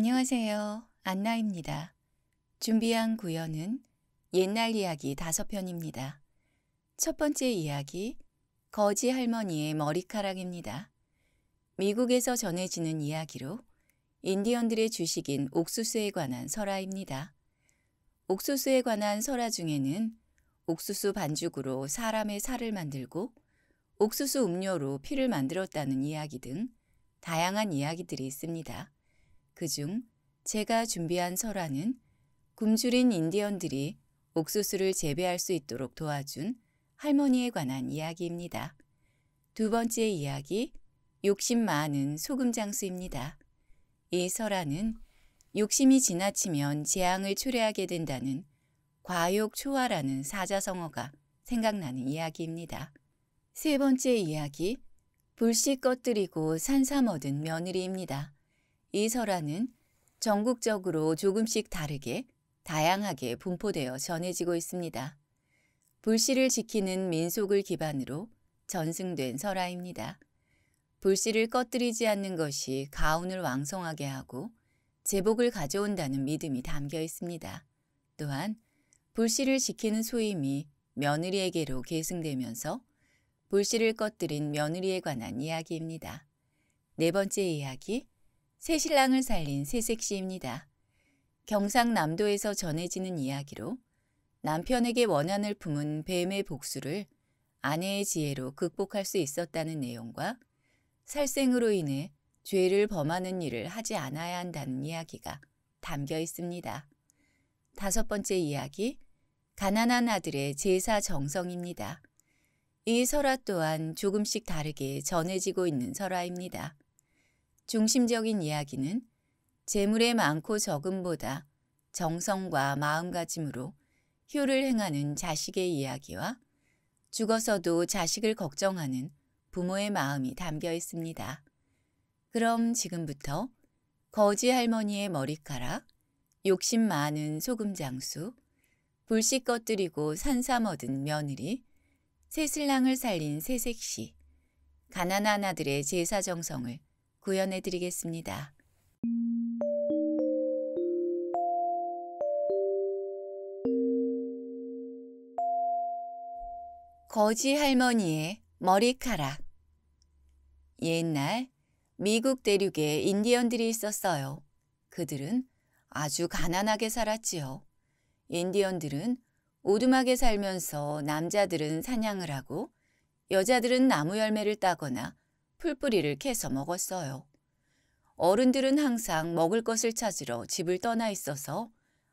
안녕하세요. 안나입니다. 준비한 구연은 옛날 이야기 다섯 편입니다. 첫 번째 이야기, 거지 할머니의 머리카락입니다. 미국에서 전해지는 이야기로 인디언들의 주식인 옥수수에 관한 설화입니다. 옥수수에 관한 설화 중에는 옥수수 반죽으로 사람의 살을 만들고 옥수수 음료로 피를 만들었다는 이야기 등 다양한 이야기들이 있습니다. 그중 제가 준비한 설화는 굶주린 인디언들이 옥수수를 재배할 수 있도록 도와준 할머니에 관한 이야기입니다. 두 번째 이야기, 욕심 많은 소금 장수입니다. 이 설화는 욕심이 지나치면 재앙을 초래하게 된다는 과욕초화라는 사자성어가 생각나는 이야기입니다. 세 번째 이야기, 불씨 꺼뜨리고 산삼 얻은 며느리입니다. 이설화는 전국적으로 조금씩 다르게 다양하게 분포되어 전해지고 있습니다. 불씨를 지키는 민속을 기반으로 전승된 설화입니다. 불씨를 꺼뜨리지 않는 것이 가운을 왕성하게 하고 제복을 가져온다는 믿음이 담겨 있습니다. 또한 불씨를 지키는 소임이 며느리에게로 계승되면서 불씨를 꺼뜨린 며느리에 관한 이야기입니다. 네 번째 이야기 새 신랑을 살린 새색시입니다. 경상남도에서 전해지는 이야기로 남편에게 원한을 품은 뱀의 복수를 아내의 지혜로 극복할 수 있었다는 내용과 살생으로 인해 죄를 범하는 일을 하지 않아야 한다는 이야기가 담겨 있습니다. 다섯 번째 이야기, 가난한 아들의 제사 정성입니다. 이 설화 또한 조금씩 다르게 전해지고 있는 설화입니다. 중심적인 이야기는 재물의 많고 적음보다 정성과 마음가짐으로 효를 행하는 자식의 이야기와 죽어서도 자식을 걱정하는 부모의 마음이 담겨 있습니다. 그럼 지금부터 거지 할머니의 머리카락, 욕심 많은 소금 장수, 불씨 꺼뜨리고 산삼 얻은 며느리, 새신랑을 살린 새색시, 가난한 아들의 제사 정성을 구현해 드리겠습니다. 거지 할머니의 머리카락 옛날 미국 대륙에 인디언들이 있었어요. 그들은 아주 가난하게 살았지요. 인디언들은 오두막에 살면서 남자들은 사냥을 하고 여자들은 나무 열매를 따거나 풀뿌리를 캐서 먹었어요. 어른들은 항상 먹을 것을 찾으러 집을 떠나 있어서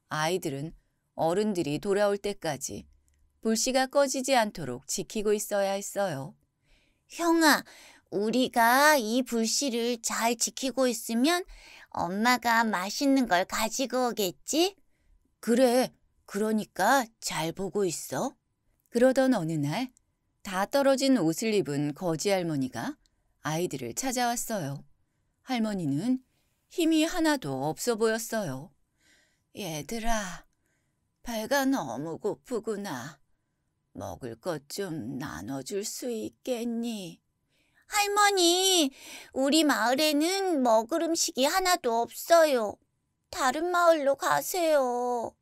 아이들은 어른들이 돌아올 때까지 불씨가 꺼지지 않도록 지키고 있어야 했어요. 형아, 우리가 이 불씨를 잘 지키고 있으면 엄마가 맛있는 걸 가지고 오겠지? 그래, 그러니까 잘 보고 있어. 그러던 어느 날, 다 떨어진 옷을 입은 거지 할머니가 아이들을 찾아왔어요. 할머니는 힘이 하나도 없어 보였어요. 얘들아, 배가 너무 고프구나. 먹을 것 좀 나눠줄 수 있겠니? 할머니, 우리 마을에는 먹을 음식이 하나도 없어요. 다른 마을로 가세요.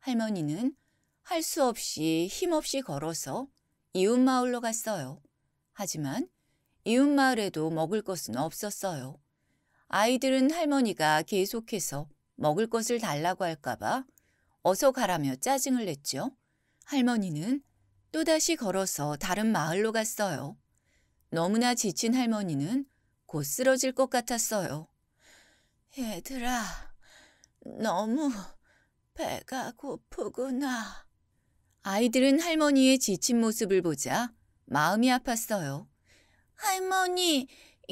할머니는 할 수 없이 힘없이 걸어서 이웃 마을로 갔어요. 하지만 이웃마을에도 먹을 것은 없었어요. 아이들은 할머니가 계속해서 먹을 것을 달라고 할까봐 어서 가라며 짜증을 냈죠. 할머니는 또다시 걸어서 다른 마을로 갔어요. 너무나 지친 할머니는 곧 쓰러질 것 같았어요. 얘들아, 너무 배가 고프구나. 아이들은 할머니의 지친 모습을 보자 마음이 아팠어요. 할머니,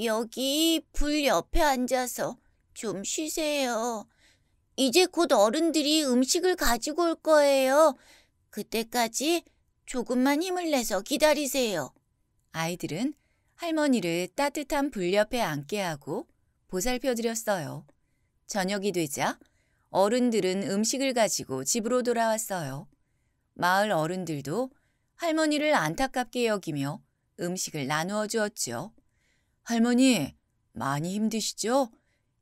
여기 불 옆에 앉아서 좀 쉬세요. 이제 곧 어른들이 음식을 가지고 올 거예요. 그때까지 조금만 힘을 내서 기다리세요. 아이들은 할머니를 따뜻한 불 옆에 앉게 하고 보살펴 드렸어요. 저녁이 되자 어른들은 음식을 가지고 집으로 돌아왔어요. 마을 어른들도 할머니를 안타깝게 여기며 음식을 나누어 주었지요. 할머니, 많이 힘드시죠?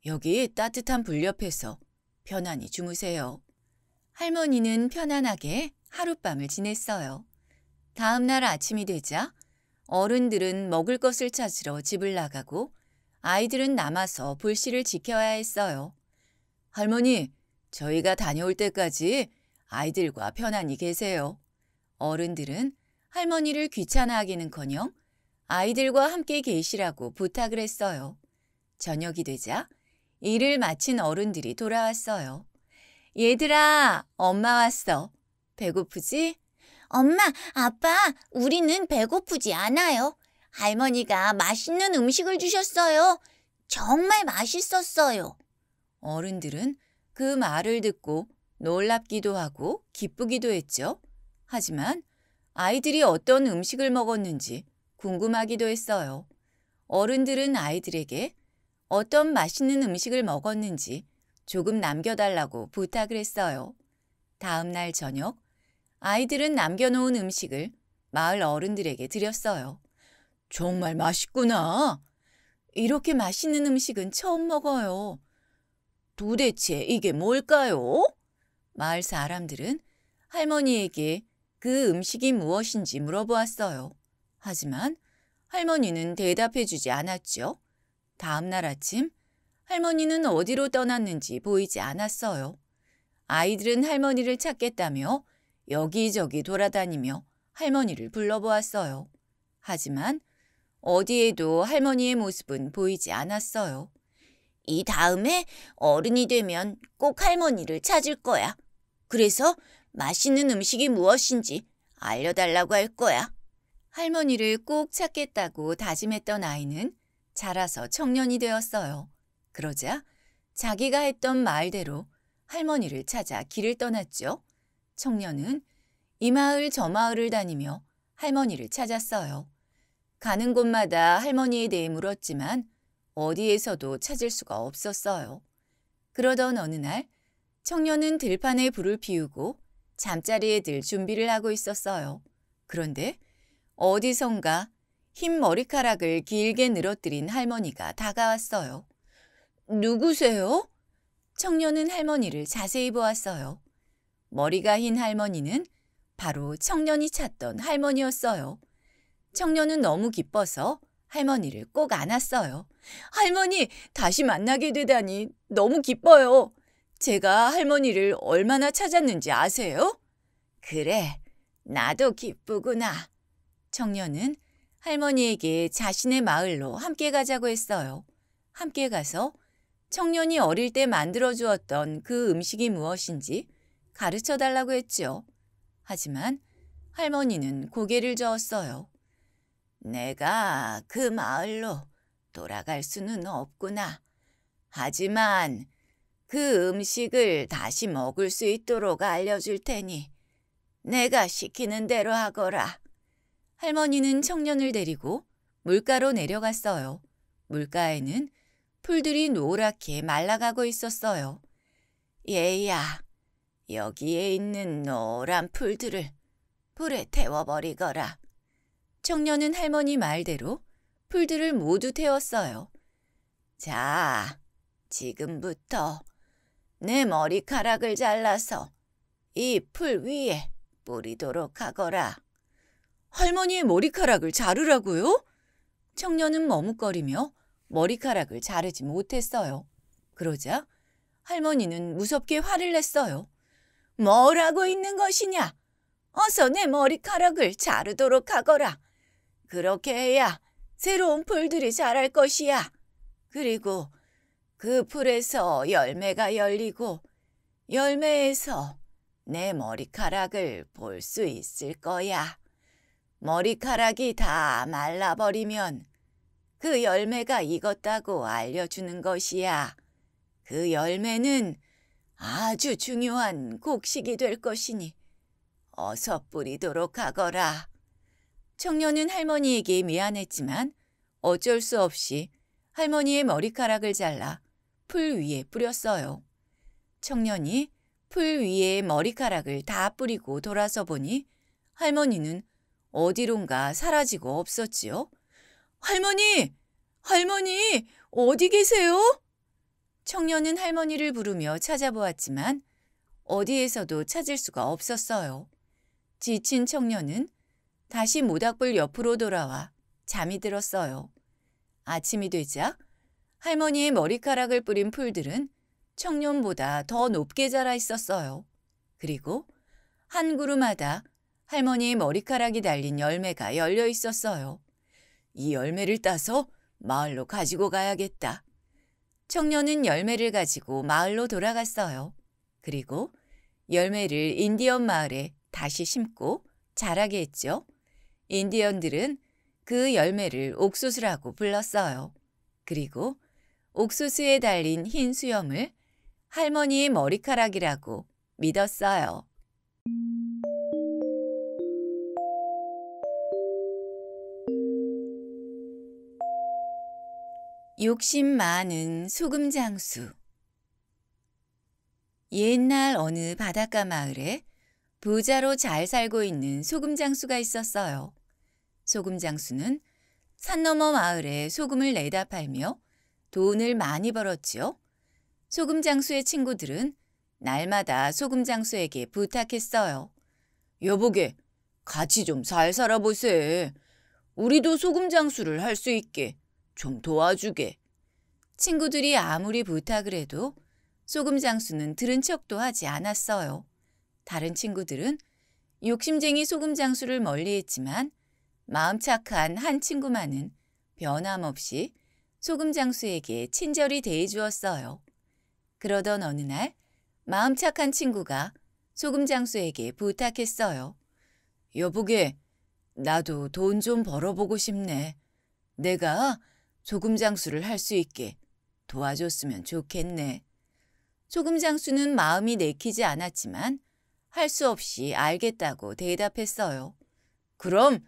여기 따뜻한 불 옆에서 편안히 주무세요. 할머니는 편안하게 하룻밤을 지냈어요. 다음 날 아침이 되자 어른들은 먹을 것을 찾으러 집을 나가고 아이들은 남아서 불씨를 지켜야 했어요. 할머니, 저희가 다녀올 때까지 아이들과 편안히 계세요. 어른들은 할머니를 귀찮아하기는커녕 아이들과 함께 계시라고 부탁을 했어요. 저녁이 되자 일을 마친 어른들이 돌아왔어요. 얘들아, 엄마 왔어. 배고프지? 엄마, 아빠, 우리는 배고프지 않아요. 할머니가 맛있는 음식을 주셨어요. 정말 맛있었어요. 어른들은 그 말을 듣고 놀랍기도 하고 기쁘기도 했죠. 하지만 아이들이 어떤 음식을 먹었는지 궁금하기도 했어요. 어른들은 아이들에게 어떤 맛있는 음식을 먹었는지 조금 남겨달라고 부탁을 했어요. 다음 날 저녁, 아이들은 남겨놓은 음식을 마을 어른들에게 드렸어요. 정말 맛있구나. 이렇게 맛있는 음식은 처음 먹어요. 도대체 이게 뭘까요? 마을 사람들은 할머니에게 그 음식이 무엇인지 물어보았어요. 하지만 할머니는 대답해 주지 않았죠. 다음 날 아침 할머니는 어디로 떠났는지 보이지 않았어요. 아이들은 할머니를 찾겠다며 여기저기 돌아다니며 할머니를 불러보았어요. 하지만 어디에도 할머니의 모습은 보이지 않았어요. 이 다음에 어른이 되면 꼭 할머니를 찾을 거야. 그래서 맛있는 음식이 무엇인지 알려달라고 할 거야. 할머니를 꼭 찾겠다고 다짐했던 아이는 자라서 청년이 되었어요. 그러자 자기가 했던 말대로 할머니를 찾아 길을 떠났죠. 청년은 이 마을 저 마을을 다니며 할머니를 찾았어요. 가는 곳마다 할머니에 대해 물었지만 어디에서도 찾을 수가 없었어요. 그러던 어느 날 청년은 들판에 불을 피우고 잠자리에 들 준비를 하고 있었어요. 그런데 어디선가 흰 머리카락을 길게 늘어뜨린 할머니가 다가왔어요. 누구세요? 청년은 할머니를 자세히 보았어요. 머리가 흰 할머니는 바로 청년이 찾던 할머니였어요. 청년은 너무 기뻐서 할머니를 꼭 안았어요. 할머니, 다시 만나게 되다니 너무 기뻐요. 제가 할머니를 얼마나 찾았는지 아세요? 그래, 나도 기쁘구나. 청년은 할머니에게 자신의 마을로 함께 가자고 했어요. 함께 가서 청년이 어릴 때 만들어 주었던 그 음식이 무엇인지 가르쳐 달라고 했지요. 하지만 할머니는 고개를 저었어요. 내가 그 마을로 돌아갈 수는 없구나. 하지만 그 음식을 다시 먹을 수 있도록 알려줄 테니 내가 시키는 대로 하거라. 할머니는 청년을 데리고 물가로 내려갔어요. 물가에는 풀들이 노랗게 말라가고 있었어요. 얘야, 여기에 있는 노란 풀들을 불에 태워버리거라. 청년은 할머니 말대로 풀들을 모두 태웠어요. 자, 지금부터 내 머리카락을 잘라서 이 풀 위에 뿌리도록 하거라. 할머니의 머리카락을 자르라고요? 청년은 머뭇거리며 머리카락을 자르지 못했어요. 그러자 할머니는 무섭게 화를 냈어요. 뭐라고 있는 것이냐? 어서 내 머리카락을 자르도록 하거라. 그렇게 해야 새로운 풀들이 자랄 것이야. 그리고 그 풀에서 열매가 열리고 열매에서 내 머리카락을 볼 수 있을 거야. 머리카락이 다 말라버리면 그 열매가 익었다고 알려주는 것이야. 그 열매는 아주 중요한 곡식이 될 것이니 어서 뿌리도록 하거라. 청년은 할머니에게 미안했지만 어쩔 수 없이 할머니의 머리카락을 잘라 풀 위에 뿌렸어요. 청년이 풀 위에 머리카락을 다 뿌리고 돌아서 보니 할머니는 어디론가 사라지고 없었지요. 할머니! 할머니! 어디 계세요? 청년은 할머니를 부르며 찾아보았지만 어디에서도 찾을 수가 없었어요. 지친 청년은 다시 모닥불 옆으로 돌아와 잠이 들었어요. 아침이 되자 할머니의 머리카락을 뿌린 풀들은 청년보다 더 높게 자라 있었어요. 그리고 한 그루마다 할머니의 머리카락이 달린 열매가 열려 있었어요. 이 열매를 따서 마을로 가지고 가야겠다. 청년은 열매를 가지고 마을로 돌아갔어요. 그리고 열매를 인디언 마을에 다시 심고 자라게 했죠. 인디언들은 그 열매를 옥수수라고 불렀어요. 그리고 옥수수에 달린 흰 수염을 할머니의 머리카락이라고 믿었어요. 욕심 많은 소금 장수 옛날 어느 바닷가 마을에 부자로 잘 살고 있는 소금 장수가 있었어요. 소금 장수는 산 너머 마을에 소금을 내다 팔며 돈을 많이 벌었지요. 소금 장수의 친구들은 날마다 소금 장수에게 부탁했어요. 여보게, 같이 좀 잘 살아보세. 우리도 소금 장수를 할 수 있게 좀 도와주게. 친구들이 아무리 부탁을 해도 소금 장수는 들은 척도 하지 않았어요. 다른 친구들은 욕심쟁이 소금 장수를 멀리했지만 마음 착한 한 친구만은 변함없이 소금 장수에게 친절히 대해주었어요. 그러던 어느 날 마음 착한 친구가 소금 장수에게 부탁했어요. 여보게, 나도 돈 좀 벌어보고 싶네. 내가 소금 장수를 할 수 있게 도와줬으면 좋겠네. 소금 장수는 마음이 내키지 않았지만 할 수 없이 알겠다고 대답했어요. 그럼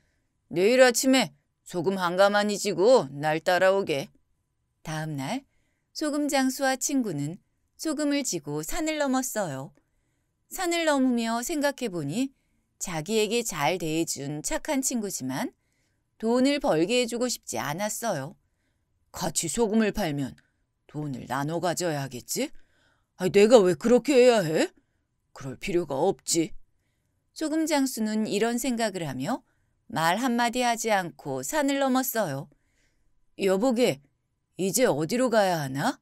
내일 아침에 소금 한 가마니 지고 날 따라오게. 다음 날 소금 장수와 친구는 소금을 지고 산을 넘었어요. 산을 넘으며 생각해보니 자기에게 잘 대해준 착한 친구지만 돈을 벌게 해주고 싶지 않았어요. 같이 소금을 팔면 돈을 나눠 가져야 하겠지? 아니, 내가 왜 그렇게 해야 해? 그럴 필요가 없지. 소금 장수는 이런 생각을 하며 말 한마디 하지 않고 산을 넘었어요. 여보게, 이제 어디로 가야 하나?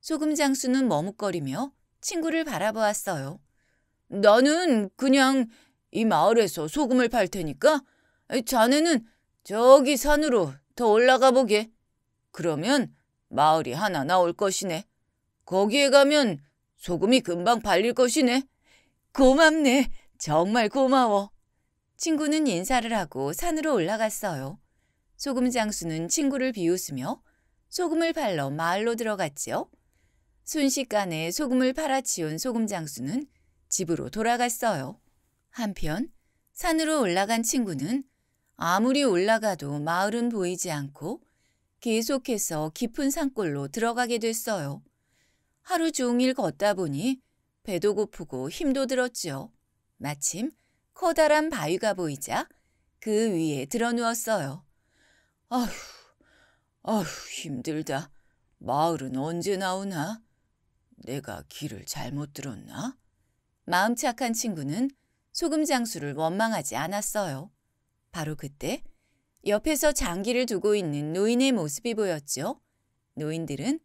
소금 장수는 머뭇거리며 친구를 바라보았어요. 나는 그냥 이 마을에서 소금을 팔 테니까 자네는 저기 산으로 더 올라가 보게. 그러면 마을이 하나 나올 것이네. 거기에 가면 소금이 금방 팔릴 것이네. 고맙네. 정말 고마워. 친구는 인사를 하고 산으로 올라갔어요. 소금 장수는 친구를 비웃으며 소금을 팔러 마을로 들어갔지요. 순식간에 소금을 팔아치운 소금 장수는 집으로 돌아갔어요. 한편 산으로 올라간 친구는 아무리 올라가도 마을은 보이지 않고 계속해서 깊은 산골로 들어가게 됐어요. 하루 종일 걷다 보니 배도 고프고 힘도 들었지요. 마침 커다란 바위가 보이자 그 위에 드러누웠어요. 어휴, 아휴, 힘들다. 마을은 언제 나오나? 내가 길을 잘못 들었나? 마음 착한 친구는 소금 장수를 원망하지 않았어요. 바로 그때 옆에서 장기를 두고 있는 노인의 모습이 보였죠. 노인들은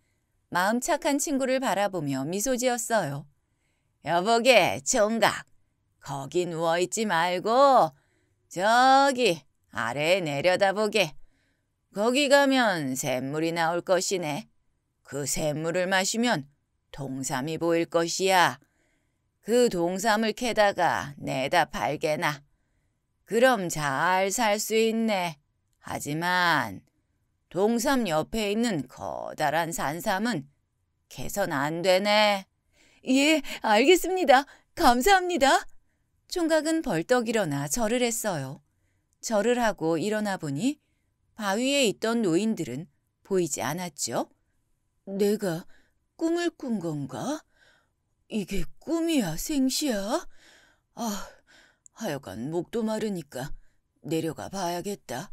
마음 착한 친구를 바라보며 미소 지었어요. 여보게, 총각. 거기 누워있지 말고 저기 아래에 내려다보게. 거기 가면 샘물이 나올 것이네. 그 샘물을 마시면 동삼이 보일 것이야. 그 동삼을 캐다가 내다 팔게나. 그럼 잘 살 수 있네. 하지만 동삼 옆에 있는 커다란 산삼은 개선 안 되네. 예, 알겠습니다. 감사합니다. 총각은 벌떡 일어나 절을 했어요. 절을 하고 일어나 보니 바위에 있던 노인들은 보이지 않았죠. 내가 꿈을 꾼 건가? 이게 꿈이야, 생시야? 아, 하여간 목도 마르니까 내려가 봐야겠다.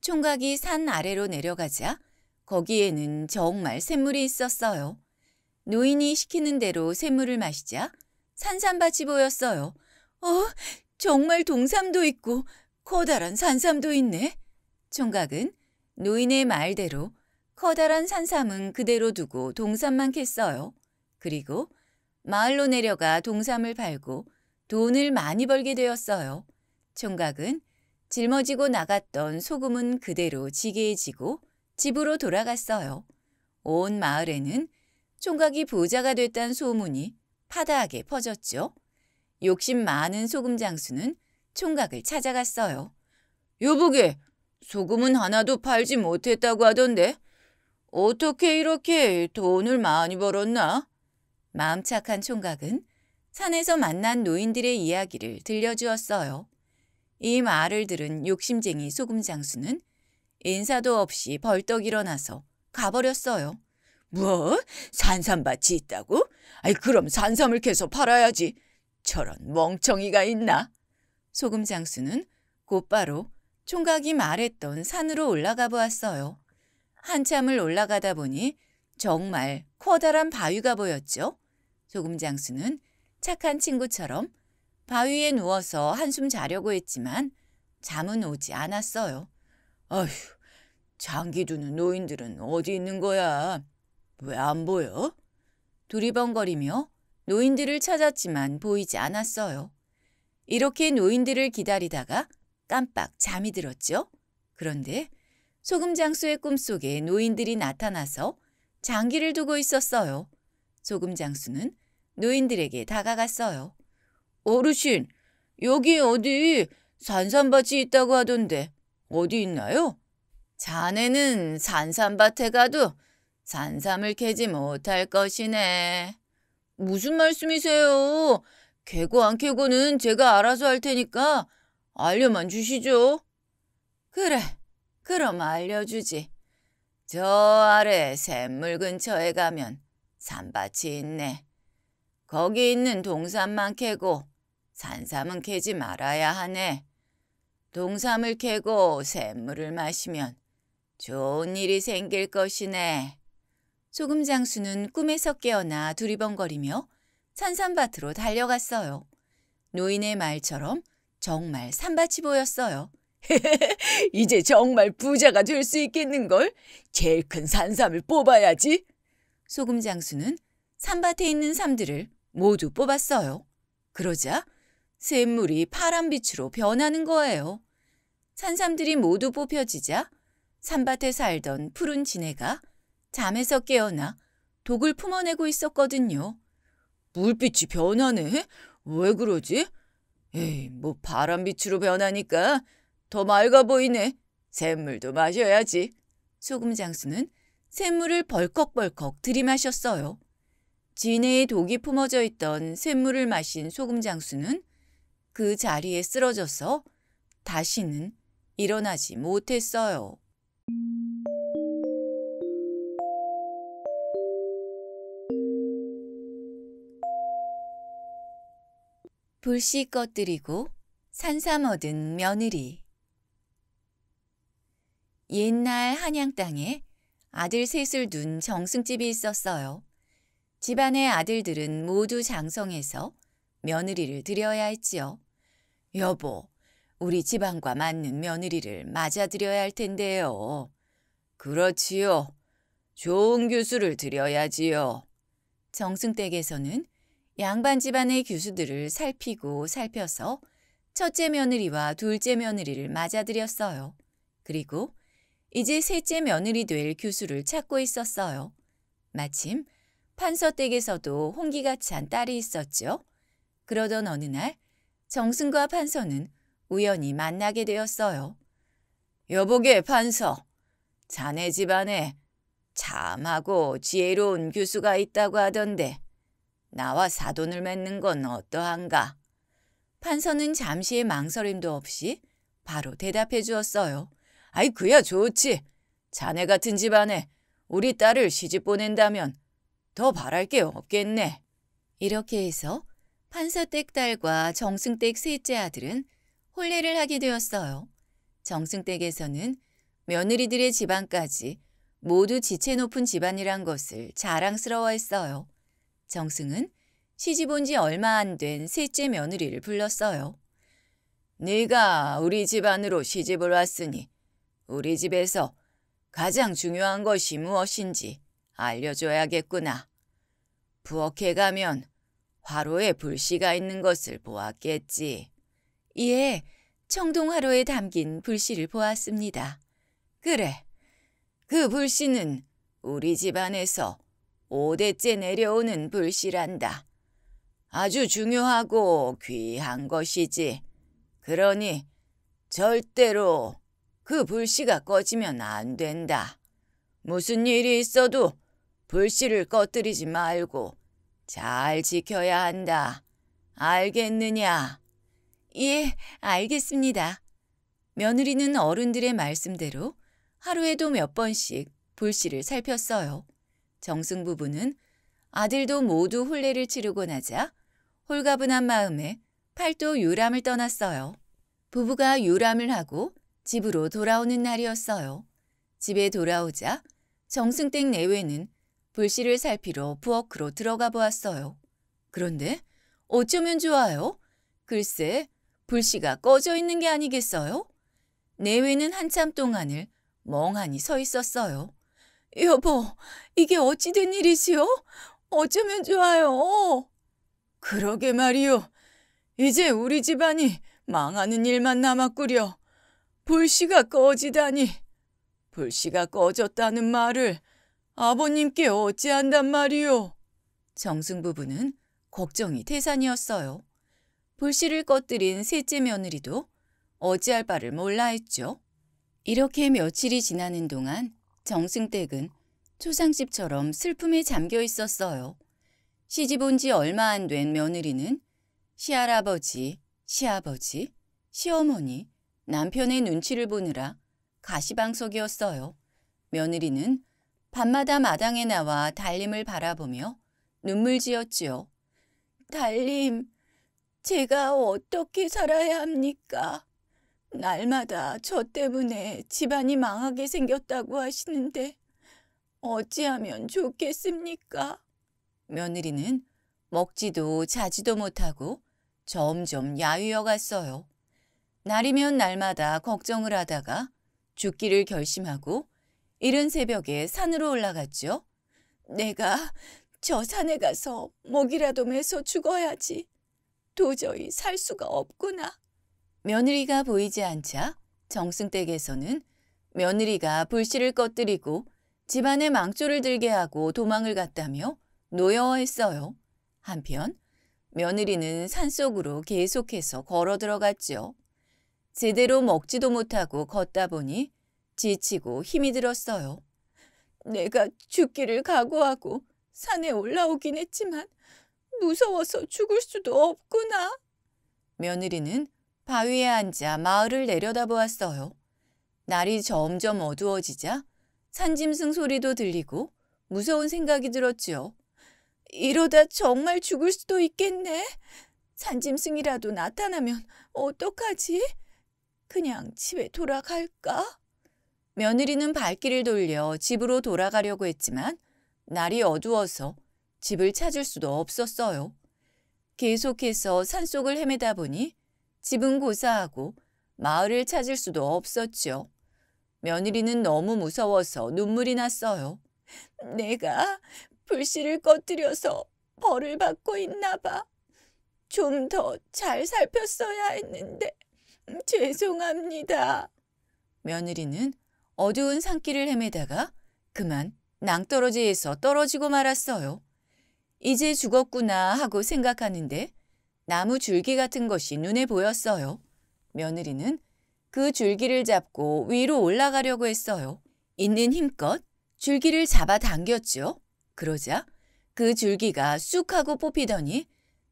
총각이 산 아래로 내려가자 거기에는 정말 샘물이 있었어요. 노인이 시키는 대로 샘물을 마시자 산삼밭이 보였어요. 어? 정말 동삼도 있고 커다란 산삼도 있네. 총각은 노인의 말대로 커다란 산삼은 그대로 두고 동삼만 캤어요. 그리고 마을로 내려가 동삼을 팔고 돈을 많이 벌게 되었어요. 총각은 짊어지고 나갔던 소금은 그대로 지게에 지고 집으로 돌아갔어요. 온 마을에는 총각이 부자가 됐다는 소문이 파다하게 퍼졌죠. 욕심 많은 소금 장수는 총각을 찾아갔어요. 여보게, 소금은 하나도 팔지 못했다고 하던데 어떻게 이렇게 돈을 많이 벌었나? 마음 착한 총각은 산에서 만난 노인들의 이야기를 들려주었어요. 이 말을 들은 욕심쟁이 소금 장수는 인사도 없이 벌떡 일어나서 가버렸어요. 뭐? 산삼밭이 있다고? 아이 그럼 산삼을 캐서 팔아야지. 저런 멍청이가 있나? 소금 장수는 곧바로 총각이 말했던 산으로 올라가 보았어요. 한참을 올라가다 보니 정말 커다란 바위가 보였죠. 조금 장수는 착한 친구처럼 바위에 누워서 한숨 자려고 했지만 잠은 오지 않았어요. 아휴, 장기 두는 노인들은 어디 있는 거야? 왜 안 보여? 두리번거리며 노인들을 찾았지만 보이지 않았어요. 이렇게 노인들을 기다리다가 깜빡 잠이 들었죠. 그런데 소금 장수의 꿈속에 노인들이 나타나서 장기를 두고 있었어요. 소금 장수는 노인들에게 다가갔어요. 어르신, 여기 어디 산삼밭이 있다고 하던데 어디 있나요? 자네는 산삼밭에 가도 산삼을 캐지 못할 것이네. 무슨 말씀이세요? 캐고 안 캐고는 제가 알아서 할 테니까 알려만 주시죠. 그래, 그럼 알려주지. 저 아래 샘물 근처에 가면 산밭이 있네. 거기 있는 동산만 캐고 산삼은 캐지 말아야 하네. 동삼을 캐고 샘물을 마시면 좋은 일이 생길 것이네. 소금 장수는 꿈에서 깨어나 두리번거리며 산삼밭으로 달려갔어요. 노인의 말처럼 정말 산밭이보였어요. 이제 정말 부자가 될 수 있겠는걸? 제일 큰 산삼을 뽑아야지. 소금 장수는 산밭에 있는 삼들을 모두 뽑았어요. 그러자 샘물이 파란빛으로 변하는 거예요. 산삼들이 모두 뽑혀지자 산밭에 살던 푸른 지네가 잠에서 깨어나 독을 품어내고 있었거든요. 물빛이 변하네? 왜 그러지? 에이, 뭐 바람빛으로 변하니까 더 맑아 보이네. 샘물도 마셔야지. 소금 장수는 샘물을 벌컥벌컥 들이마셨어요. 진해의 독이 품어져 있던 샘물을 마신 소금 장수는 그 자리에 쓰러져서 다시는 일어나지 못했어요. 불씨 꺼뜨리고 산삼 얻은 며느리 옛날 한양 땅에 아들 셋을 둔 정승집이 있었어요. 집안의 아들들은 모두 장성해서 며느리를 드려야 했지요. 여보, 우리 집안과 맞는 며느리를 맞아드려야할 텐데요. 그렇지요. 좋은 교수를 드려야지요 정승댁에서는 양반 집안의 규수들을 살피고 살펴서 첫째 며느리와 둘째 며느리를 맞아들였어요. 그리고 이제 셋째 며느리 될 규수를 찾고 있었어요. 마침 판서댁에서도 홍기가 찬 딸이 있었죠. 그러던 어느 날 정승과 판서는 우연히 만나게 되었어요. 여보게 판서, 자네 집안에 참하고 지혜로운 규수가 있다고 하던데 나와 사돈을 맺는 건 어떠한가? 판서는 잠시의 망설임도 없이 바로 대답해 주었어요. 아이 그야 좋지. 자네 같은 집안에 우리 딸을 시집 보낸다면 더 바랄 게 없겠네. 이렇게 해서 판서댁 딸과 정승댁 셋째 아들은 혼례를 하게 되었어요. 정승댁에서는 며느리들의 집안까지 모두 지체 높은 집안이란 것을 자랑스러워했어요. 정승은 시집 온지 얼마 안 된 셋째 며느리를 불렀어요. 네가 우리 집 안으로 시집을 왔으니 우리 집에서 가장 중요한 것이 무엇인지 알려줘야겠구나. 부엌에 가면 화로에 불씨가 있는 것을 보았겠지. 예, 청동화로에 담긴 불씨를 보았습니다. 그래, 그 불씨는 우리 집안에서 5대째 내려오는 불씨란다. 아주 중요하고 귀한 것이지. 그러니 절대로 그 불씨가 꺼지면 안 된다. 무슨 일이 있어도 불씨를 꺼뜨리지 말고 잘 지켜야 한다. 알겠느냐? 예, 알겠습니다. 며느리는 어른들의 말씀대로 하루에도 몇 번씩 불씨를 살폈어요. 정승 부부는 아들도 모두 혼례를 치르고 나자 홀가분한 마음에 팔도 유람을 떠났어요. 부부가 유람을 하고 집으로 돌아오는 날이었어요. 집에 돌아오자 정승댁 내외는 불씨를 살피러 부엌으로 들어가 보았어요. 그런데 어쩌면 좋아요? 글쎄, 불씨가 꺼져 있는 게 아니겠어요? 내외는 한참 동안을 멍하니 서 있었어요. 여보, 이게 어찌된 일이시오? 어쩌면 좋아요? 그러게 말이오. 이제 우리 집안이 망하는 일만 남았구려. 불씨가 꺼지다니. 불씨가 꺼졌다는 말을 아버님께 어찌한단 말이오. 정승 부부는 걱정이 태산이었어요. 불씨를 꺼뜨린 셋째 며느리도 어찌할 바를 몰라 했죠. 이렇게 며칠이 지나는 동안 정승댁은 초상집처럼 슬픔에 잠겨 있었어요. 시집 온 지 얼마 안 된 며느리는 시할아버지, 시아버지, 시어머니, 남편의 눈치를 보느라 가시방석이었어요. 며느리는 밤마다 마당에 나와 달림을 바라보며 눈물지었지요. 달림 제가 어떻게 살아야 합니까? 날마다 저 때문에 집안이 망하게 생겼다고 하시는데 어찌하면 좋겠습니까? 며느리는 먹지도 자지도 못하고 점점 야위어 갔어요. 날이면 날마다 걱정을 하다가 죽기를 결심하고 이른 새벽에 산으로 올라갔죠. 내가 저 산에 가서 목이라도 매서 죽어야지. 도저히 살 수가 없구나. 며느리가 보이지 않자 정승댁에서는 며느리가 불씨를 꺼뜨리고 집안에 망조를 들게 하고 도망을 갔다며 노여워했어요. 한편 며느리는 산속으로 계속해서 걸어 들어갔지요. 제대로 먹지도 못하고 걷다 보니 지치고 힘이 들었어요. 내가 죽기를 각오하고 산에 올라오긴 했지만 무서워서 죽을 수도 없구나. 며느리는 바위에 앉아 마을을 내려다보았어요. 날이 점점 어두워지자 산짐승 소리도 들리고 무서운 생각이 들었지요. 이러다 정말 죽을 수도 있겠네. 산짐승이라도 나타나면 어떡하지? 그냥 집에 돌아갈까? 며느리는 발길을 돌려 집으로 돌아가려고 했지만 날이 어두워서 집을 찾을 수도 없었어요. 계속해서 산속을 헤매다 보니 집은 고사하고 마을을 찾을 수도 없었지요. 며느리는 너무 무서워서 눈물이 났어요. 내가 불씨를 꺼뜨려서 벌을 받고 있나 봐. 좀 더 잘 살폈어야 했는데 음, 죄송합니다. 며느리는 어두운 산길을 헤매다가 그만 낭떠러지에서 떨어지고 말았어요. 이제 죽었구나 하고 생각하는데 나무 줄기 같은 것이 눈에 보였어요. 며느리는 그 줄기를 잡고 위로 올라가려고 했어요. 있는 힘껏 줄기를 잡아당겼죠. 그러자 그 줄기가 쑥 하고 뽑히더니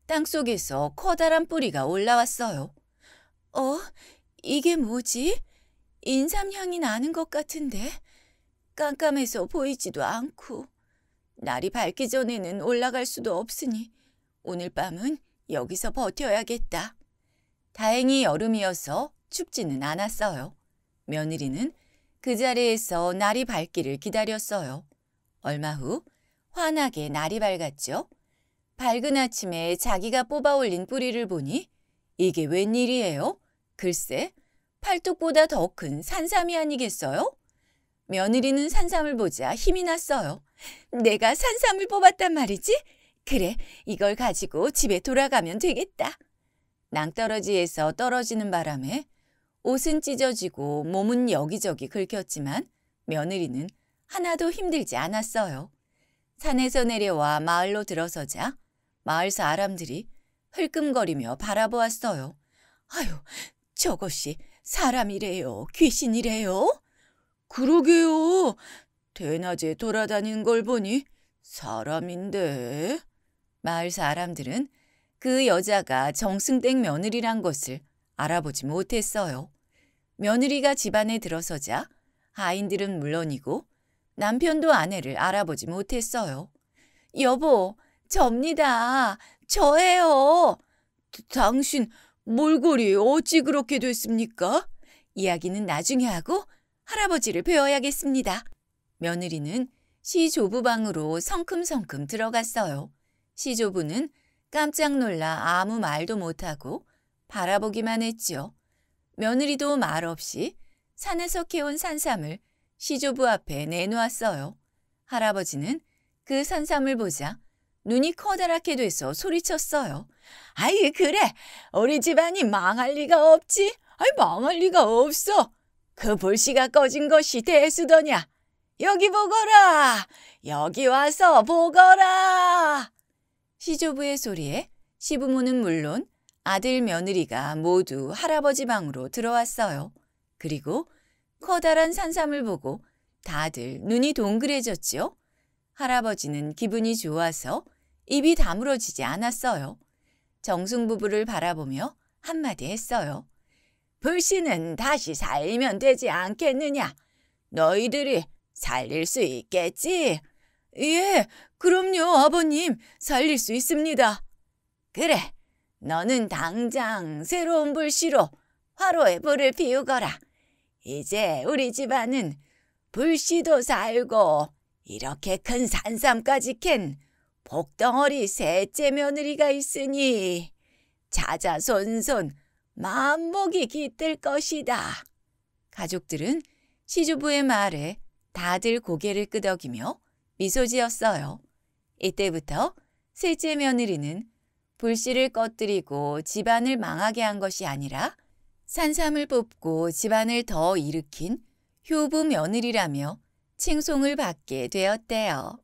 땅속에서 커다란 뿌리가 올라왔어요. 어? 이게 뭐지? 인삼향이 나는 것 같은데? 깜깜해서 보이지도 않고 날이 밝기 전에는 올라갈 수도 없으니 오늘 밤은 여기서 버텨야겠다. 다행히 여름이어서 춥지는 않았어요. 며느리는 그 자리에서 날이 밝기를 기다렸어요. 얼마 후 환하게 날이 밝았죠. 밝은 아침에 자기가 뽑아올린 뿌리를 보니 이게 웬일이에요? 글쎄, 팔뚝보다 더 큰 산삼이 아니겠어요? 며느리는 산삼을 보자 힘이 났어요. 내가 산삼을 뽑았단 말이지? 그래, 이걸 가지고 집에 돌아가면 되겠다. 낭떠러지에서 떨어지는 바람에 옷은 찢어지고 몸은 여기저기 긁혔지만 며느리는 하나도 힘들지 않았어요. 산에서 내려와 마을로 들어서자 마을 사람들이 흘끔거리며 바라보았어요. 아유, 저것이 사람이래요, 귀신이래요? 그러게요. 대낮에 돌아다닌 걸 보니 사람인데. 마을 사람들은 그 여자가 정승댁 며느리란 것을 알아보지 못했어요. 며느리가 집안에 들어서자 하인들은 물론이고 남편도 아내를 알아보지 못했어요. 여보, 접니다. 저예요. 당신 몰골이 어찌 그렇게 됐습니까? 이야기는 나중에 하고 할아버지를 배워야겠습니다. 며느리는 시조부방으로 성큼성큼 들어갔어요. 시조부는 깜짝 놀라 아무 말도 못하고 바라보기만 했지요. 며느리도 말없이 산에서 캐온 산삼을 시조부 앞에 내놓았어요. 할아버지는 그 산삼을 보자 눈이 커다랗게 돼서 소리쳤어요. 아이 그래 우리 집안이 망할 리가 없지. 아이 망할 리가 없어. 그 불씨가 꺼진 것이 대수더냐. 여기 보거라. 여기 와서 보거라. 시조부의 소리에 시부모는 물론 아들 며느리가 모두 할아버지 방으로 들어왔어요. 그리고 커다란 산삼을 보고 다들 눈이 동그래졌지요. 할아버지는 기분이 좋아서 입이 다물어지지 않았어요. 정승 부부를 바라보며 한마디 했어요. 불신은 다시 살면 되지 않겠느냐? 너희들이 살릴 수 있겠지? 예, 그럼요, 아버님. 살릴 수 있습니다. 그래, 너는 당장 새로운 불씨로 화로에 불을 피우거라. 이제 우리 집안은 불씨도 살고 이렇게 큰 산삼까지 캔 복덩어리 셋째 며느리가 있으니 자자손손 만복이 깃들 것이다. 가족들은 시주부의 말에 다들 고개를 끄덕이며 미소 지었어요. 이때부터 셋째 며느리는 불씨를 꺼뜨리고 집안을 망하게 한 것이 아니라 산삼을 뽑고 집안을 더 일으킨 효부 며느리라며 칭송을 받게 되었대요.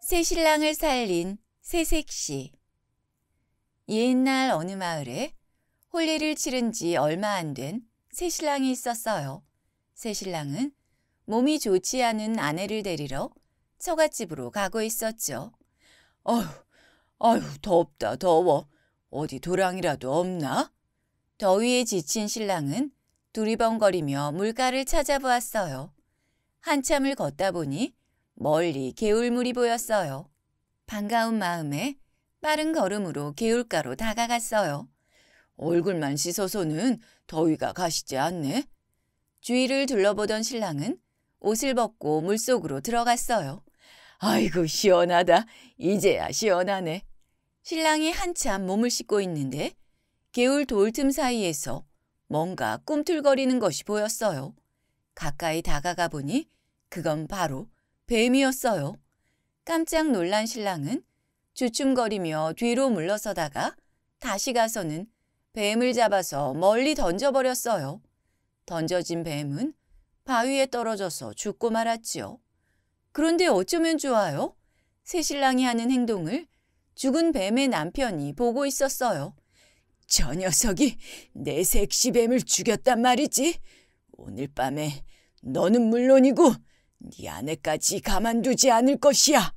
새 신랑을 살린 새색시 옛날 어느 마을에 홀리를 치른 지 얼마 안 된 새 신랑이 있었어요. 새신랑은 몸이 좋지 않은 아내를 데리러 처갓집으로 가고 있었죠. 어휴, 어휴, 덥다, 더워. 어디 도랑이라도 없나? 더위에 지친 신랑은 두리번거리며 물가를 찾아보았어요. 한참을 걷다 보니 멀리 개울물이 보였어요. 반가운 마음에 빠른 걸음으로 개울가로 다가갔어요. 얼굴만 씻어서는 더위가 가시지 않네. 주위를 둘러보던 신랑은 옷을 벗고 물속으로 들어갔어요. 아이고 시원하다. 이제야 시원하네. 신랑이 한참 몸을 씻고 있는데 개울 돌틈 사이에서 뭔가 꿈틀거리는 것이 보였어요. 가까이 다가가 보니 그건 바로 뱀이었어요. 깜짝 놀란 신랑은 주춤거리며 뒤로 물러서다가 다시 가서는 뱀을 잡아서 멀리 던져버렸어요. 던져진 뱀은 바위에 떨어져서 죽고 말았지요. 그런데 어쩌면 좋아요? 새신랑이 하는 행동을 죽은 뱀의 남편이 보고 있었어요. 저 녀석이 내 색시 뱀을 죽였단 말이지. 오늘 밤에 너는 물론이고 네 아내까지 가만두지 않을 것이야.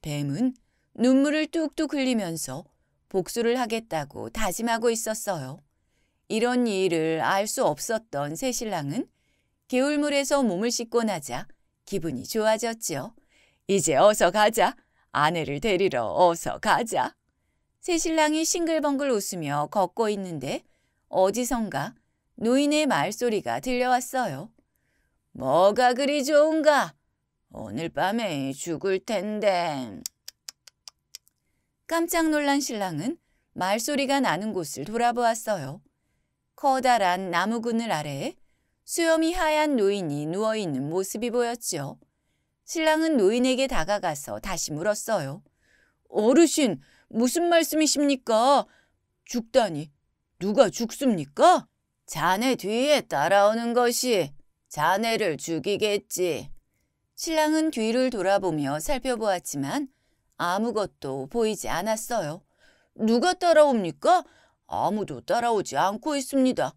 뱀은 눈물을 뚝뚝 흘리면서 복수를 하겠다고 다짐하고 있었어요. 이런 일을 알 수 없었던 새신랑은 개울물에서 몸을 씻고 나자 기분이 좋아졌지요. 이제 어서 가자. 아내를 데리러 어서 가자. 새신랑이 싱글벙글 웃으며 걷고 있는데 어디선가 노인의 말소리가 들려왔어요. 뭐가 그리 좋은가? 오늘 밤에 죽을 텐데. 깜짝 놀란 신랑은 말소리가 나는 곳을 돌아보았어요. 커다란 나무 그늘 아래에 수염이 하얀 노인이 누워있는 모습이 보였지요. 신랑은 노인에게 다가가서 다시 물었어요. 어르신, 무슨 말씀이십니까? 죽다니, 누가 죽습니까? 자네 뒤에 따라오는 것이 자네를 죽이겠지. 신랑은 뒤를 돌아보며 살펴보았지만 아무것도 보이지 않았어요. 누가 따라옵니까? 아무도 따라오지 않고 있습니다.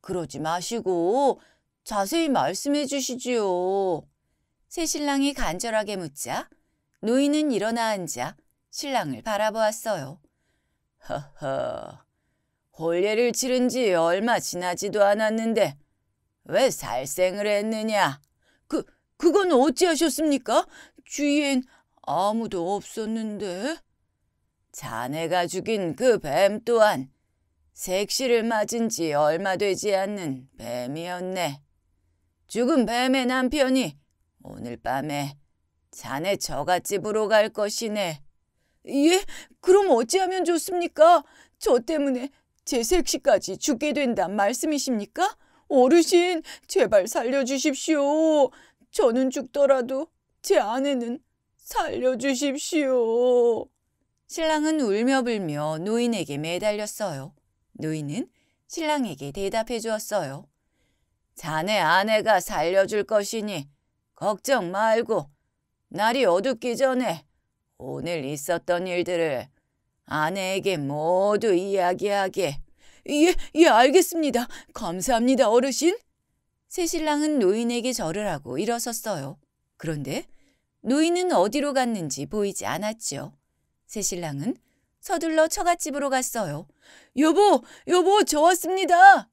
그러지 마시고 자세히 말씀해 주시지요. 새신랑이 간절하게 묻자 노인은 일어나 앉아 신랑을 바라보았어요. 허허, 혼례를 치른 지 얼마 지나지도 않았는데 왜 살생을 했느냐? 그, 그건 어찌하셨습니까? 주위엔 아무도 없었는데. 자네가 죽인 그 뱀 또한 색시를 맞은 지 얼마 되지 않는 뱀이었네. 죽은 뱀의 남편이 오늘 밤에 자네 저갓집으로 갈 것이네. 예? 그럼 어찌하면 좋습니까? 저 때문에 제 색시까지 죽게 된단 말씀이십니까? 어르신, 제발 살려주십시오. 저는 죽더라도 제 아내는 살려주십시오. 신랑은 울며불며 노인에게 매달렸어요. 노인은 신랑에게 대답해 주었어요. 자네 아내가 살려줄 것이니 걱정 말고 날이 어둡기 전에 오늘 있었던 일들을 아내에게 모두 이야기하게. 예, 예, 알겠습니다. 감사합니다, 어르신. 새신랑은 노인에게 절을 하고 일어섰어요. 그런데 노인은 어디로 갔는지 보이지 않았지요. 새신랑은 서둘러 처갓집으로 갔어요. 여보, 여보, 저 왔습니다.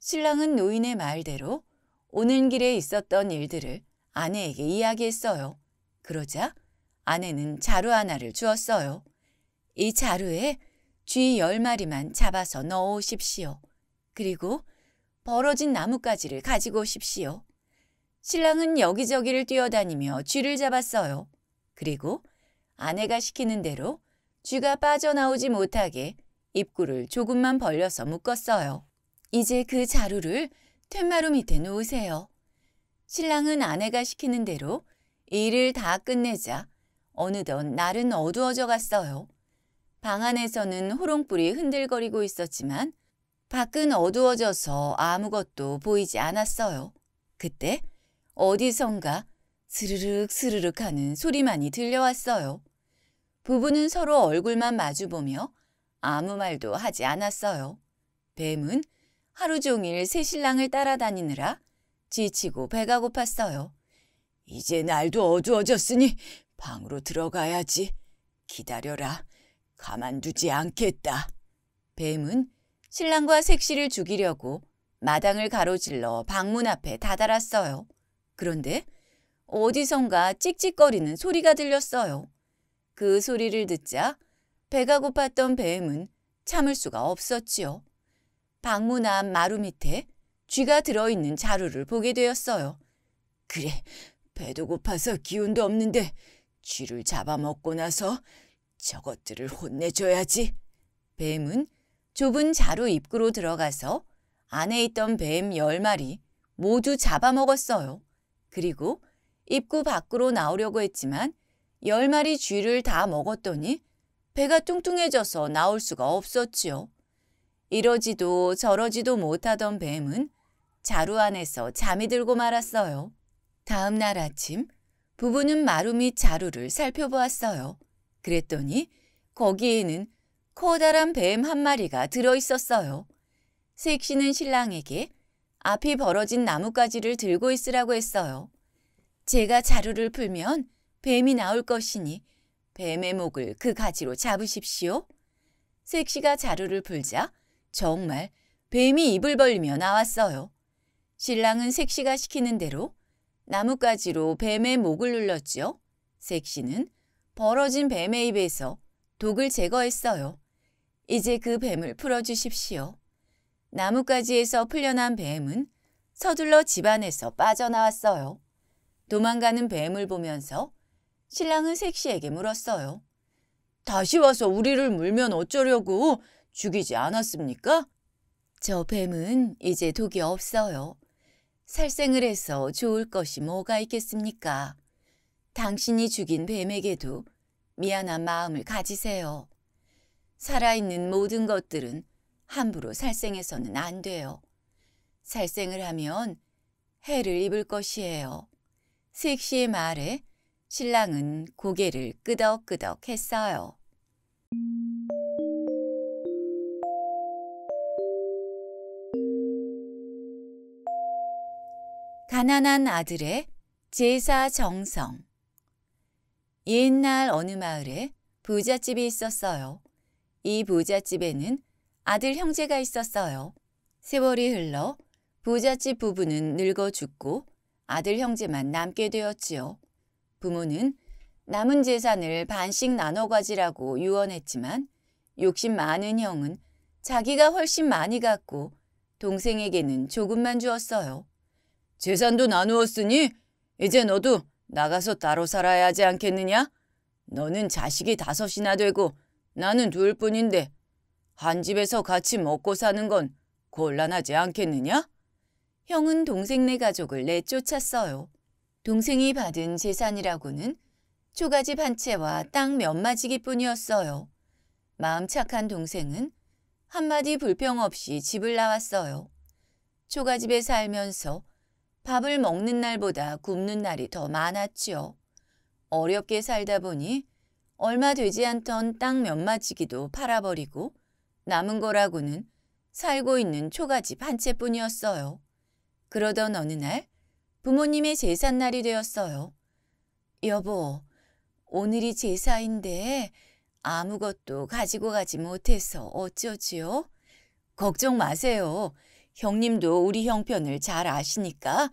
신랑은 노인의 말대로 오는 길에 있었던 일들을 아내에게 이야기했어요. 그러자 아내는 자루 하나를 주었어요. 이 자루에 쥐 열마리만 잡아서 넣으십시오 그리고 벌어진 나뭇가지를 가지고 오십시오. 신랑은 여기저기를 뛰어다니며 쥐를 잡았어요. 그리고 아내가 시키는 대로 쥐가 빠져나오지 못하게 입구를 조금만 벌려서 묶었어요. 이제 그 자루를 툇마루 밑에 놓으세요. 신랑은 아내가 시키는 대로 일을 다 끝내자 어느덧 날은 어두워져 갔어요. 방 안에서는 호롱불이 흔들거리고 있었지만 밖은 어두워져서 아무것도 보이지 않았어요. 그때 어디선가 스르륵 스르륵 하는 소리만이 들려왔어요. 부부는 서로 얼굴만 마주보며 아무 말도 하지 않았어요. 뱀은 하루 종일 새 신랑을 따라다니느라 지치고 배가 고팠어요. 이제 날도 어두워졌으니 방으로 들어가야지. 기다려라. 가만두지 않겠다. 뱀은 신랑과 색시를 죽이려고 마당을 가로질러 방문 앞에 다다랐어요. 그런데 어디선가 찍찍거리는 소리가 들렸어요. 그 소리를 듣자 배가 고팠던 뱀은 참을 수가 없었지요. 방문 앞 마루 밑에 쥐가 들어있는 자루를 보게 되었어요. 그래, 배도 고파서 기운도 없는데 쥐를 잡아먹고 나서 저것들을 혼내줘야지. 뱀은 좁은 자루 입구로 들어가서 안에 있던 뱀 열마리 모두 잡아먹었어요. 그리고 입구 밖으로 나오려고 했지만 열마리 쥐를 다 먹었더니 배가 뚱뚱해져서 나올 수가 없었지요. 이러지도 저러지도 못하던 뱀은 자루 안에서 잠이 들고 말았어요. 다음 날 아침 부부는 마루 및 자루를 살펴보았어요. 그랬더니 거기에는 커다란 뱀 한 마리가 들어있었어요. 색시는 신랑에게 앞이 벌어진 나뭇가지를 들고 있으라고 했어요. 제가 자루를 풀면 뱀이 나올 것이니 뱀의 목을 그 가지로 잡으십시오. 색시가 자루를 풀자 정말 뱀이 입을 벌리며 나왔어요. 신랑은 색시가 시키는 대로 나뭇가지로 뱀의 목을 눌렀지요. 색시는 벌어진 뱀의 입에서 독을 제거했어요. 이제 그 뱀을 풀어주십시오. 나뭇가지에서 풀려난 뱀은 서둘러 집안에서 빠져나왔어요. 도망가는 뱀을 보면서 신랑은 색시에게 물었어요. 다시 와서 우리를 물면 어쩌려고 죽이지 않았습니까? 저 뱀은 이제 독이 없어요. 살생을 해서 좋을 것이 뭐가 있겠습니까? 당신이 죽인 뱀에게도 미안한 마음을 가지세요. 살아있는 모든 것들은 함부로 살생해서는 안 돼요. 살생을 하면 해를 입을 것이에요. 색시의 말에 신랑은 고개를 끄덕끄덕 했어요. 가난한 아들의 제사 정성 옛날 어느 마을에 부잣집이 있었어요. 이 부잣집에는 아들 형제가 있었어요. 세월이 흘러 부잣집 부부는 늙어 죽고 아들 형제만 남게 되었지요. 부모는 남은 재산을 반씩 나눠 가지라고 유언했지만 욕심 많은 형은 자기가 훨씬 많이 갖고 동생에게는 조금만 주었어요. 재산도 나누었으니 이제 너도 나가서 따로 살아야 하지 않겠느냐? 너는 자식이 다섯이나 되고 나는 둘뿐인데 한 집에서 같이 먹고 사는 건 곤란하지 않겠느냐? 형은 동생네 가족을 내쫓았어요. 동생이 받은 재산이라고는 초가집 한 채와 땅 몇 마지기뿐이었어요. 마음 착한 동생은 한마디 불평 없이 집을 나왔어요. 초가집에 살면서 밥을 먹는 날보다 굶는 날이 더 많았지요. 어렵게 살다 보니 얼마 되지 않던 땅 몇 마지기도 팔아버리고 남은 거라고는 살고 있는 초가집 한 채뿐이었어요. 그러던 어느 날 부모님의 제삿날이 되었어요. 여보, 오늘이 제사인데 아무것도 가지고 가지 못해서 어쩌지요? 걱정 마세요. 형님도 우리 형편을 잘 아시니까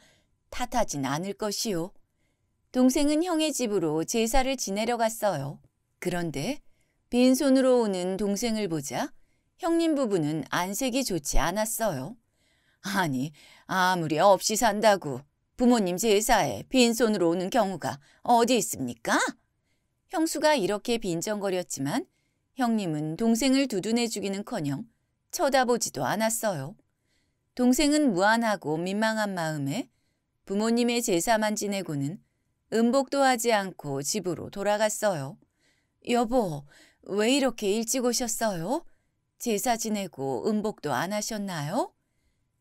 탓하진 않을 것이요. 동생은 형의 집으로 제사를 지내려 갔어요. 그런데 빈손으로 오는 동생을 보자 형님 부부는 안색이 좋지 않았어요. 아니, 아무리 없이 산다고 부모님 제사에 빈손으로 오는 경우가 어디 있습니까? 형수가 이렇게 빈정거렸지만 형님은 동생을 두둔해 주기는커녕 쳐다보지도 않았어요. 동생은 무안하고 민망한 마음에 부모님의 제사만 지내고는 음복도 하지 않고 집으로 돌아갔어요. 여보, 왜 이렇게 일찍 오셨어요? 제사 지내고 음복도 안 하셨나요?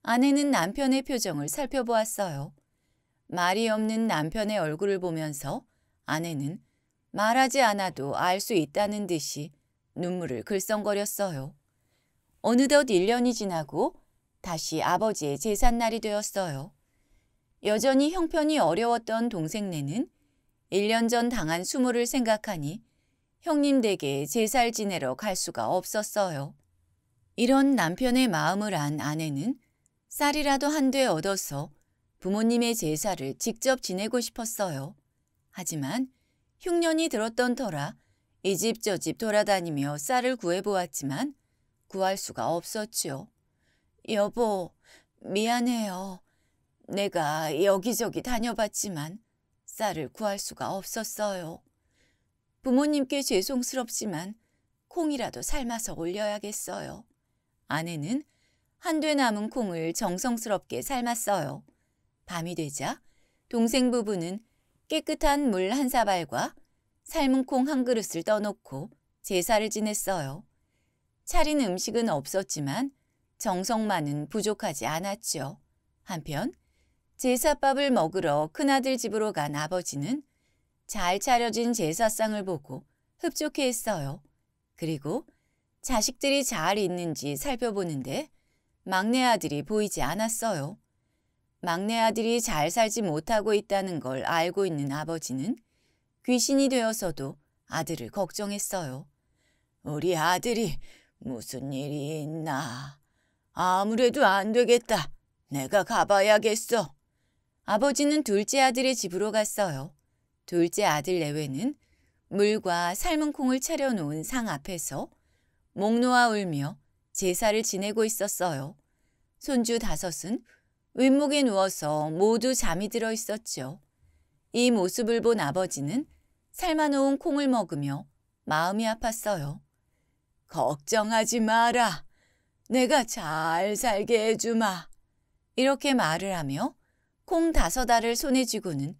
아내는 남편의 표정을 살펴보았어요. 말이 없는 남편의 얼굴을 보면서 아내는 말하지 않아도 알 수 있다는 듯이 눈물을 글썽거렸어요. 어느덧 1년이 지나고 다시 아버지의 제삿날이 되었어요. 여전히 형편이 어려웠던 동생네는 1년 전 당한 수모를 생각하니 형님 댁에 제살 지내러 갈 수가 없었어요. 이런 남편의 마음을 안 아내는 쌀이라도 한 대 얻어서 부모님의 제사를 직접 지내고 싶었어요. 하지만 흉년이 들었던 터라 이 집 저 집 돌아다니며 쌀을 구해보았지만 구할 수가 없었지요. 여보, 미안해요. 내가 여기저기 다녀봤지만 쌀을 구할 수가 없었어요. 부모님께 죄송스럽지만 콩이라도 삶아서 올려야겠어요. 아내는 한대 남은 콩을 정성스럽게 삶았어요. 밤이 되자 동생 부부는 깨끗한 물 한 사발과 삶은 콩 한 그릇을 떠놓고 제사를 지냈어요. 차린 음식은 없었지만 정성만은 부족하지 않았죠. 한편 제사밥을 먹으러 큰아들 집으로 간 아버지는 잘 차려진 제사상을 보고 흡족해했어요. 그리고 자식들이 잘 있는지 살펴보는데 막내 아들이 보이지 않았어요. 막내 아들이 잘 살지 못하고 있다는 걸 알고 있는 아버지는 귀신이 되어서도 아들을 걱정했어요. 우리 아들이 무슨 일이 있나. 아무래도 안 되겠다. 내가 가봐야겠어. 아버지는 둘째 아들의 집으로 갔어요. 둘째 아들 내외는 물과 삶은 콩을 차려놓은 상 앞에서 목 놓아 울며 제사를 지내고 있었어요. 손주 다섯은 윗목에 누워서 모두 잠이 들어 있었죠. 이 모습을 본 아버지는 삶아놓은 콩을 먹으며 마음이 아팠어요. 걱정하지 마라. 내가 잘 살게 해주마. 이렇게 말을 하며 콩 다섯 알을 손에 쥐고는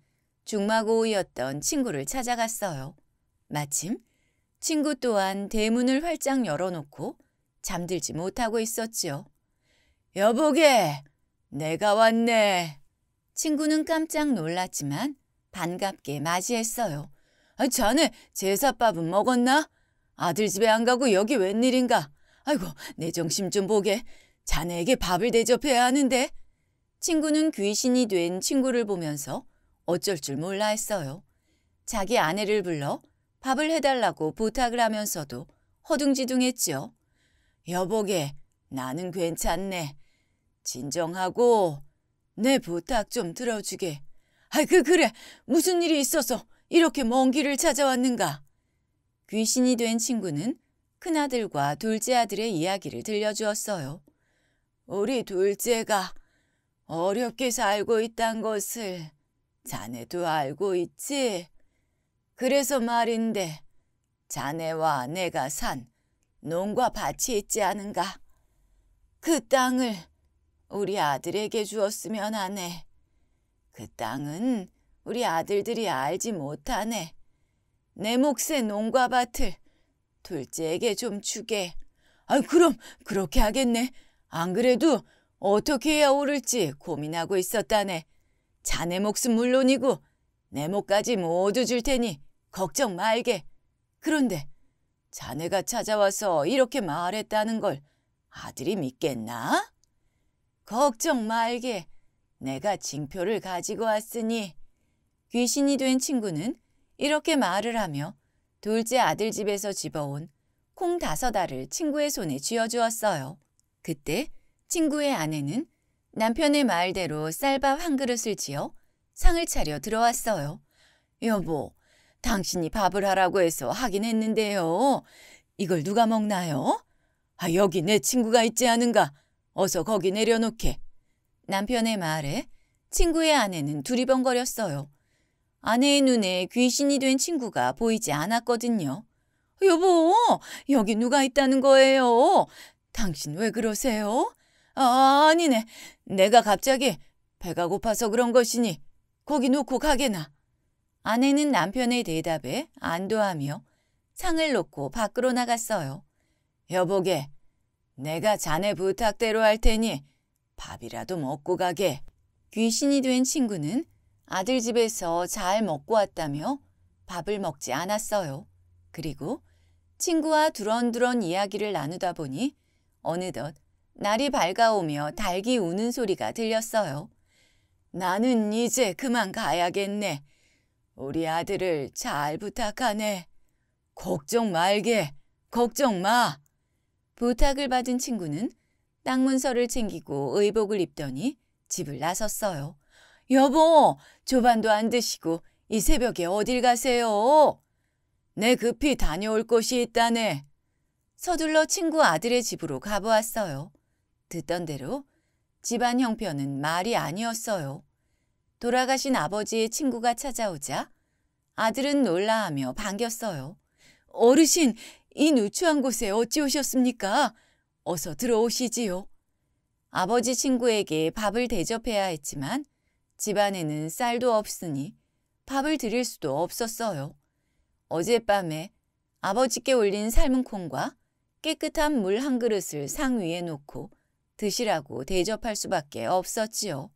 중마고우였던 친구를 찾아갔어요. 마침 친구 또한 대문을 활짝 열어놓고 잠들지 못하고 있었지요. 여보게, 내가 왔네. 친구는 깜짝 놀랐지만 반갑게 맞이했어요. 아, 자네 제사밥은 먹었나? 아들 집에 안 가고 여기 웬일인가? 아이고 내 정신 좀 보게. 자네에게 밥을 대접해야 하는데. 친구는 귀신이 된 친구를 보면서 어쩔 줄 몰라 했어요. 자기 아내를 불러 밥을 해달라고 부탁을 하면서도 허둥지둥했지요. 여보게, 나는 괜찮네. 진정하고 내 부탁 좀 들어주게. 아이 그 그래 무슨 일이 있어서 이렇게 먼 길을 찾아왔는가. 귀신이 된 친구는 큰아들과 둘째 아들의 이야기를 들려주었어요. 우리 둘째가 어렵게 살고 있단 것을 자네도 알고 있지? 그래서 말인데 자네와 내가 산 농과 밭이 있지 않은가? 그 땅을 우리 아들에게 주었으면 하네. 그 땅은 우리 아들들이 알지 못하네. 내 몫의 농과 밭을 둘째에게 좀 주게. 아, 그럼 그렇게 하겠네. 안 그래도 어떻게 해야 오를지 고민하고 있었다네. 자네 몫은 물론이고 내 몫까지 모두 줄 테니 걱정 말게. 그런데 자네가 찾아와서 이렇게 말했다는 걸 아들이 믿겠나? 걱정 말게. 내가 징표를 가지고 왔으니. 귀신이 된 친구는 이렇게 말을 하며 둘째 아들 집에서 집어온 콩 다섯 알을 친구의 손에 쥐어주었어요. 그때 친구의 아내는 남편의 말대로 쌀밥 한 그릇을 지어 상을 차려 들어왔어요. 여보, 당신이 밥을 하라고 해서 하긴 했는데요. 이걸 누가 먹나요? 아, 여기 내 친구가 있지 않은가? 어서 거기 내려놓게. 남편의 말에 친구의 아내는 두리번거렸어요. 아내의 눈에 귀신이 된 친구가 보이지 않았거든요. 여보, 여기 누가 있다는 거예요? 당신 왜 그러세요? 아, 아니네. 내가 갑자기 배가 고파서 그런 것이니 거기 놓고 가게나. 아내는 남편의 대답에 안도하며 상을 놓고 밖으로 나갔어요. 여보게, 내가 자네 부탁대로 할 테니 밥이라도 먹고 가게. 귀신이 된 친구는 아들 집에서 잘 먹고 왔다며 밥을 먹지 않았어요. 그리고 친구와 두런두런 이야기를 나누다 보니 어느덧 날이 밝아오며 달기 우는 소리가 들렸어요. 나는 이제 그만 가야겠네. 우리 아들을 잘 부탁하네. 걱정 말게, 걱정 마. 부탁을 받은 친구는 땅문서를 챙기고 의복을 입더니 집을 나섰어요. 여보, 조반도 안 드시고 이 새벽에 어딜 가세요? 내 급히 다녀올 곳이 있다네. 서둘러 친구 아들의 집으로 가보았어요. 듣던 대로 집안 형편은 말이 아니었어요. 돌아가신 아버지의 친구가 찾아오자 아들은 놀라하며 반겼어요. 어르신, 이 누추한 곳에 어찌 오셨습니까? 어서 들어오시지요. 아버지 친구에게 밥을 대접해야 했지만 집안에는 쌀도 없으니 밥을 드릴 수도 없었어요. 어젯밤에 아버지께 올린 삶은 콩과 깨끗한 물 한 그릇을 상 위에 놓고 드시라고 대접할 수밖에 없었지요.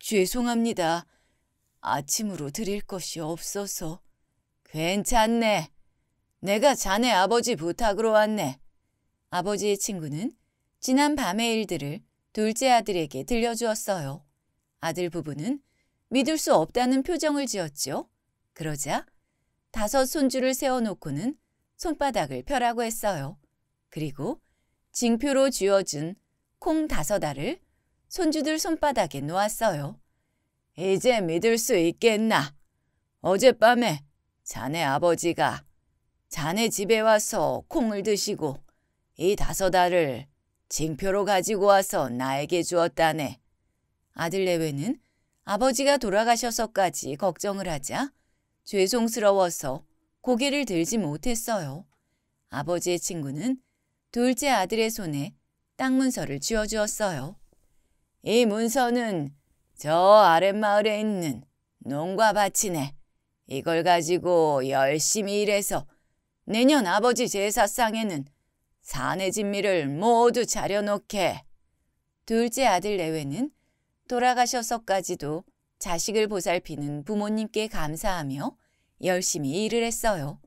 죄송합니다. 아침으로 드릴 것이 없어서. 괜찮네. 내가 자네 아버지 부탁으로 왔네. 아버지의 친구는 지난 밤의 일들을 둘째 아들에게 들려주었어요. 아들 부부는 믿을 수 없다는 표정을 지었지요. 그러자 다섯 손주를 세워놓고는 손바닥을 펴라고 했어요. 그리고 징표로 쥐어준 콩 다섯 알을 손주들 손바닥에 놓았어요. 이제 믿을 수 있겠나? 어젯밤에 자네 아버지가 자네 집에 와서 콩을 드시고 이 다섯 알을 징표로 가지고 와서 나에게 주었다네. 아들 내외는 아버지가 돌아가셔서까지 걱정을 하자 죄송스러워서 고개를 들지 못했어요. 아버지의 친구는 둘째 아들의 손에 땅 문서를 쥐어주었어요. 이 문서는 저 아랫마을에 있는 농과 밭이네. 이걸 가지고 열심히 일해서 내년 아버지 제사상에는 사내 진미를 모두 차려놓게. 둘째 아들 내외는 돌아가셔서까지도 자식을 보살피는 부모님께 감사하며 열심히 일을 했어요.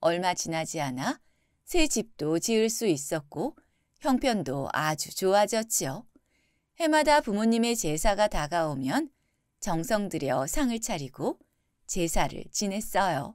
얼마 지나지 않아 새 집도 지을 수 있었고 형편도 아주 좋아졌지요. 해마다 부모님의 제사가 다가오면 정성 들여 상을 차리고 제사를 지냈어요.